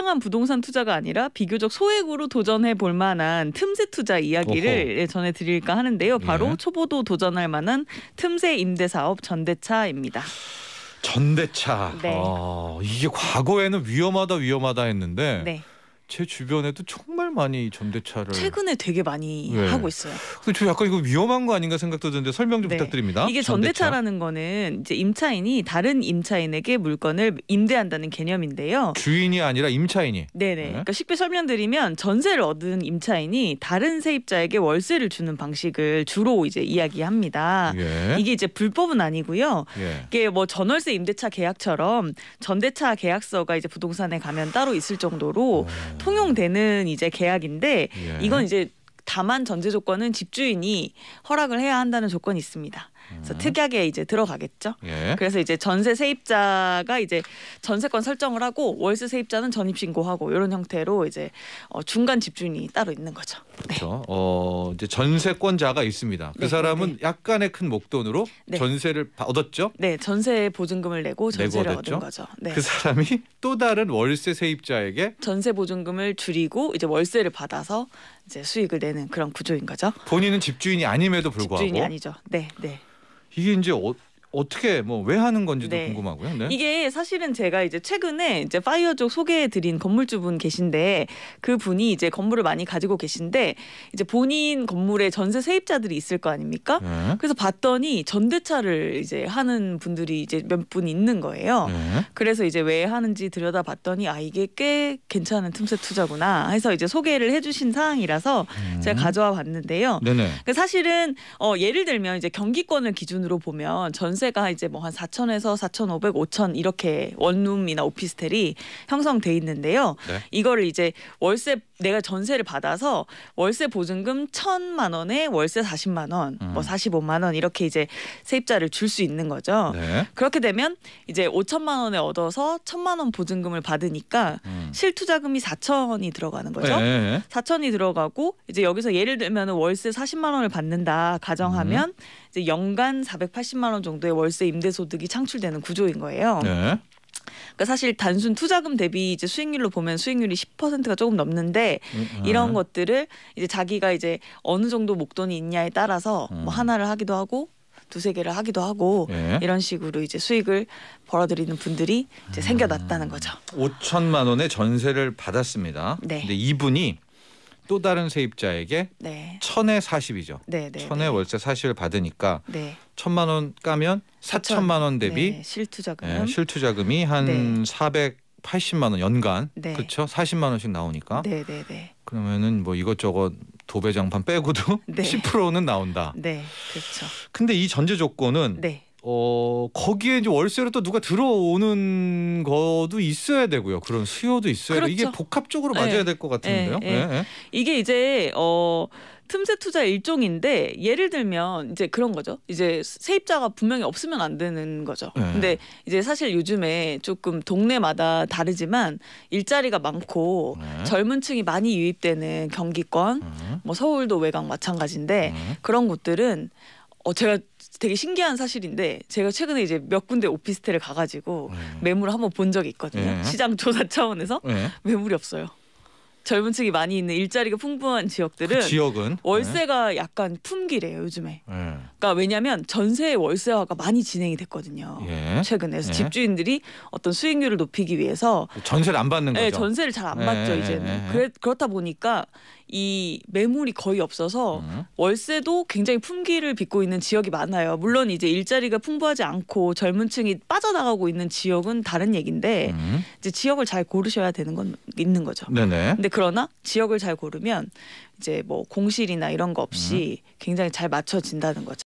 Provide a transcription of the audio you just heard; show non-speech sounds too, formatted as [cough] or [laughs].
거창한 부동산 투자가 아니라 비교적 소액으로 도전해 볼 만한 틈새 투자 이야기를 예, 전해드릴까 하는데요. 바로 예. 초보도 도전할 만한 틈새 임대사업 전대차입니다. 전대차. 네. 아, 이게 과거에는 위험하다 위험하다 했는데 네. 제 주변에도 정말 많이 전대차를 최근에 되게 많이 네. 하고 있어요. 근데 저 약간 이거 위험한 거 아닌가 생각도 드는데 설명 좀 네. 부탁드립니다. 이게 전대차라는 거는 이제 임차인이 다른 임차인에게 물건을 임대한다는 개념인데요. 주인이 아니라 임차인이. 네네. 네. 네. 그러니까 쉽게 설명드리면 전세를 얻은 임차인이 다른 세입자에게 월세를 주는 방식을 주로 이제 이야기합니다. 예. 이게 이제 불법은 아니고요. 예. 이게 뭐 전월세 임대차 계약처럼 전대차 계약서가 이제 부동산에 가면 따로 있을 정도로 오. 통용되는 이제 계약인데 예. 이건 이제 다만 전제 조건은 집주인이 허락을 해야 한다는 조건이 있습니다. 그래서 음. 특약에 이제 들어가겠죠. 예. 그래서 이제 전세 세입자가 이제 전세권 설정을 하고 월세 세입자는 전입 신고하고 이런 형태로 이제 어 중간 집주인이 따로 있는 거죠. 네. 그렇죠. 네. 어 이제 전세권자가 있습니다. 그 네, 네 사람은 네. 약간의 큰 목돈으로 네. 전세를 얻었죠. 네, 전세 보증금을 내고 전세를 내고 얻은 거죠. 네. 그 사람이 또 다른 월세 세입자에게 전세 보증금을 줄이고 이제 월세를 받아서 이제 수익을 내는 그런 구조인 거죠. 본인은 집주인이 아님에도 불구하고 집주인이 아니죠. 네, 네. 이게 이제 어, 어떻게 뭐 왜 하는 건지도 네. 궁금하고요. 네. 이게 사실은 제가 이제 최근에 이제 파이어 쪽 소개해 드린 건물주분 계신데 그 분이 이제 건물을 많이 가지고 계신데 이제 본인 건물에 전세 세입자들이 있을 거 아닙니까? 네. 그래서 봤더니 전대차를 이제 하는 분들이 이제 몇 분 있는 거예요. 네. 그래서 이제 왜 하는지 들여다봤더니 아 이게 꽤 괜찮은 틈새 투자구나 해서 이제 소개를 해주신 사항이라서 음. 제가 가져와 봤는데요. 네네. 그러니까 사실은 어, 예를 들면 이제 경기권을 기준으로 보면 전세 전세가 이제 뭐 한 4천에서 4,500, 5천 이렇게 원룸이나 오피스텔이 형성돼 있는데요. 네. 이거를 이제 월세 내가 전세를 받아서 월세 보증금 천만 원에 월세 사십만 원, 뭐 음. 뭐사십오만원 이렇게 이제 세입자를 줄 수 있는 거죠. 네. 그렇게 되면 이제 오천만 원에 얻어서 천만원 보증금을 받으니까 음. 실투자금이 사천이 들어가는 거죠. 네. 사천이 들어가고 이제 여기서 예를 들면 월세 사십만 원을 받는다 가정하면 음. 이제 연간 사백팔십만원 정도의 월세 임대소득이 창출되는 구조인 거예요. 네. 그러니까 사실 단순 투자금 대비 이제 수익률로 보면 수익률이 10%가 조금 넘는데 음, 음. 이런 것들을 이제 자기가 이제 어느 정도 목돈이 있냐에 따라서 뭐 음. 뭐 하나를 하기도 하고 두세 개를 하기도 하고 예. 이런 식으로 이제 수익을 벌어들이는 분들이 이제 음. 생겨났다는 거죠. 5천만 원의 전세를 받았습니다. 네. 근데 이분이 또 다른 세입자에게 네. 천에 사십이죠. 네, 네, 네. 천에 월세 사십을 받으니까 네. 천만 원 까면 사천만 원 대비 네, 실투자금 실투자금이 한 사백 팔십만원 연간 그렇죠 사십만 원씩 나오니까 그러면은 뭐 이것저것 도배장판 빼고도 [laughs] 십프로는 나온다. 네, 그렇죠. 근데 이 전제 조건은 어 거기에 이제 월세로 또 누가 들어오는 거도 있어야 되고요. 그런 수요도 있어야 그렇죠. 이게 복합적으로 맞아야 네. 예. 될것 같은데요. 네. 네. 이게 이제 어 틈새 투자 일종인데 예를 들면 이제 그런 거죠. 이제 세입자가 분명히 없으면 안 되는 거죠. 네. 근데 이제 사실 요즘에 조금 동네마다 다르지만 일자리가 많고 네. 젊은 층이 많이 유입되는 경기권, 네. 뭐 서울도 외곽 마찬가지인데 음. 그런 곳들은 어 제가 되게 신기한 사실인데 제가 최근에 이제 몇 군데 오피스텔을 가가지고 음. 매물을 한번 본 적이 있거든요. 예. 시장 조사 차원에서 예. 매물이 없어요. 젊은 층이 많이 있는 일자리가 풍부한 지역들은 그 지역은 월세가 네. 약간 품귀래요 요즘에. 네. 그러니까 왜냐하면 전세 월세화가 많이 진행이 됐거든요. 예. 최근에 그래서 예. 집주인들이 어떤 수익률을 높이기 위해서 전세를 안 받는 예, 거죠. 네, 전세를 잘안 예, 받죠 이제는. 그래, 그렇다 보니까 이 매물이 거의 없어서 음. 월세도 굉장히 품귀를 빚고 있는 지역이 많아요. 물론 이제 일자리가 풍부하지 않고 젊은 층이 빠져나가고 있는 지역은 다른 얘기인데 음. 이제 지역을 잘 고르셔야 되는 건 있는 거죠. 네네. 근데 그러나 지역을 잘 고르면 이제 뭐 공실이나 이런 거 없이 음. 굉장히 잘 맞춰진다는 거죠.